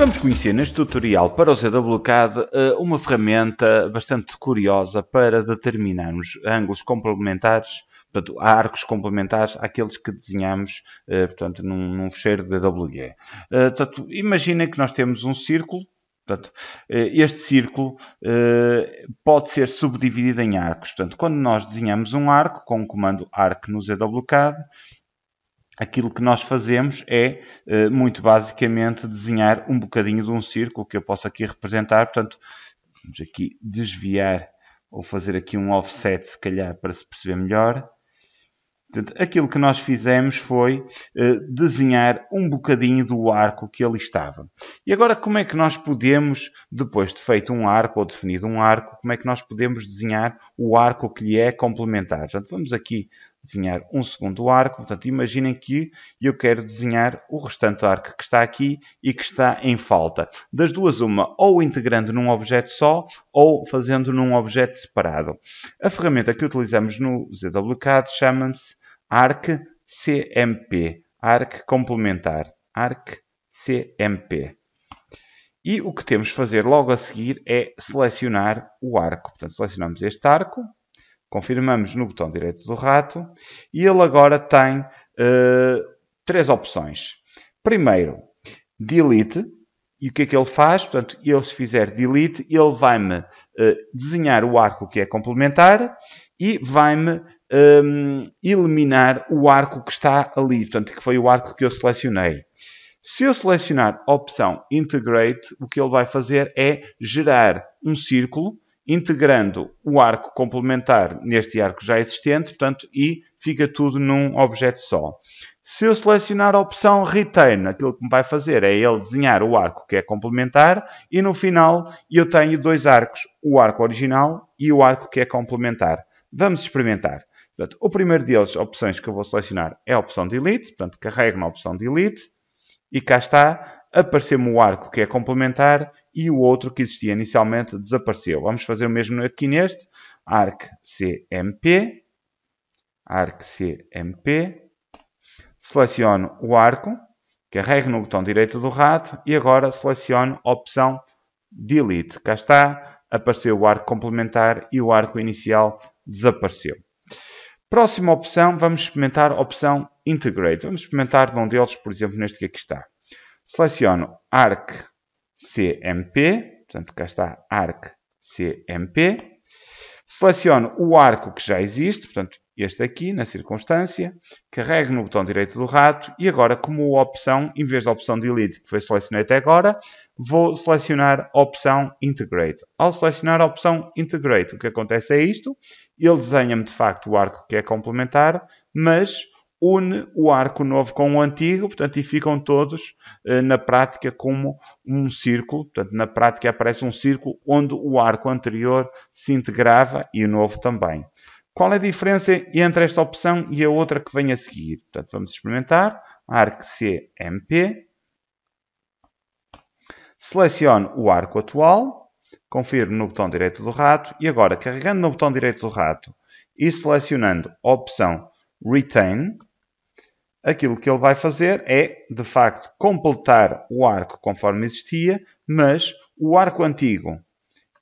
Vamos conhecer neste tutorial para o ZWCAD eh, uma ferramenta bastante curiosa para determinarmos ângulos complementares, portanto, arcos complementares àqueles que desenhamos eh, portanto, num, num fecheiro de WG. Eh, portanto, imaginem que nós temos um círculo Portanto, este círculo pode ser subdividido em arcos. Portanto, quando nós desenhamos um arco com o comando arc no ZWCAD, aquilo que nós fazemos é, eh, muito basicamente, desenhar um bocadinho de um círculo que eu posso aqui representar. Portanto, vamos aqui desviar ou fazer aqui um offset, se calhar, para se perceber melhor. Portanto, aquilo que nós fizemos foi eh, desenhar um bocadinho do arco que ali estava. E agora, como é que nós podemos, depois de feito um arco ou definido um arco, como é que nós podemos desenhar o arco que lhe é complementar? Portanto, vamos aqui desenhar um segundo arco. Portanto, imaginem que eu quero desenhar o restante arco que está aqui e que está em falta. Das duas, uma, ou integrando num objeto só, ou fazendo num objeto separado. A ferramenta que utilizamos no ZWCAD chama-se ARC CMP, ARC complementar, ARC CMP. E o que temos de fazer logo a seguir é selecionar o arco. Portanto, selecionamos este arco, Confirmamos no botão direito do rato e ele agora tem uh, três opções. Primeiro, delete. E o que é que ele faz? Portanto, eu se fizer delete, ele vai-me uh, desenhar o arco que é complementar e vai-me um, eh, eliminar o arco que está ali, portanto, que foi o arco que eu selecionei. Se eu selecionar a opção Integrate, o que ele vai fazer é gerar um círculo integrando o arco complementar neste arco já existente, portanto, e fica tudo num objeto só. Se eu selecionar a opção Retain, aquilo que me vai fazer é ele desenhar o arco que é complementar e no final eu tenho dois arcos, o arco original e o arco que é complementar. Vamos experimentar. Portanto, o primeiro deles, opções que eu vou selecionar, é a opção Delete, portanto, carrego na opção Delete e cá está, apareceu-me o arco que é complementar e o outro que existia inicialmente desapareceu. Vamos fazer o mesmo aqui neste, arc CMP, arc CMP, seleciono o arco, carrego no botão direito do rato e agora seleciono a opção delete. Cá está, apareceu o arco complementar e o arco inicial desapareceu. Próxima opção, vamos experimentar a opção Integrate. Vamos experimentar num deles, por exemplo, neste que aqui está. Seleciono Arc CMP, portanto cá está ARC CMP, seleciono o arco que já existe, portanto este aqui na circunstância, carrego no botão direito do rato e agora como opção, em vez da opção Delete que foi selecionada até agora, vou selecionar a opção Integrate. Ao selecionar a opção Integrate, o que acontece é isto, ele desenha-me de facto o arco que é complementar, mas une o arco novo com o antigo, portanto, e ficam todos eh, na prática como um círculo. Portanto, na prática aparece um círculo onde o arco anterior se integrava e o novo também. Qual é a diferença entre esta opção e a outra que vem a seguir? Portanto, vamos experimentar. Arc CMP. Seleciono o arco atual. Confirmo no botão direito do rato. E agora, carregando no botão direito do rato e selecionando a opção Retain, aquilo que ele vai fazer é, de facto, completar o arco conforme existia, mas o arco antigo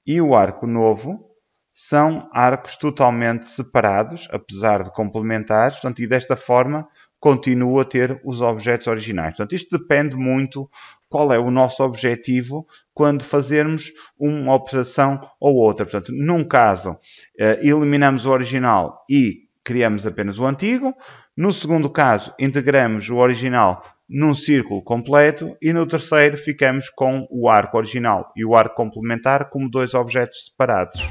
e o arco novo são arcos totalmente separados, apesar de complementares, portanto, e desta forma continua a ter os objetos originais. Portanto, isto depende muito qual é o nosso objetivo quando fazermos uma operação ou outra. Portanto, num caso, eh, eliminamos o original e criamos apenas o antigo. No segundo caso, integramos o original num círculo completo e no terceiro ficamos com o arco original e o arco complementar como dois objetos separados.